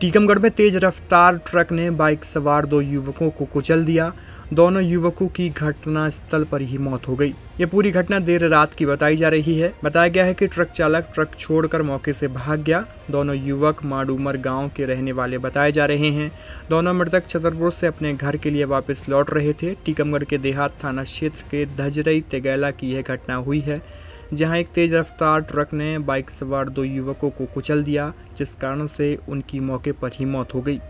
टीकमगढ़ में तेज रफ्तार ट्रक ने बाइक सवार दो युवकों को कुचल दिया दोनों युवकों की घटना स्थल पर ही मौत हो गई ये पूरी घटना देर रात की बताई जा रही है बताया गया है कि ट्रक चालक ट्रक छोड़कर मौके से भाग गया दोनों युवक माडूमर गांव के रहने वाले बताए जा रहे हैं दोनों मृतक छतरपुर से अपने घर के लिए वापस लौट रहे थे टीकमगढ़ के देहात थाना क्षेत्र के धजरई तेगैला की यह घटना हुई है जहां एक तेज रफ्तार ट्रक ने बाइक सवार दो युवकों को कुचल दिया जिस कारण से उनकी मौके पर ही मौत हो गई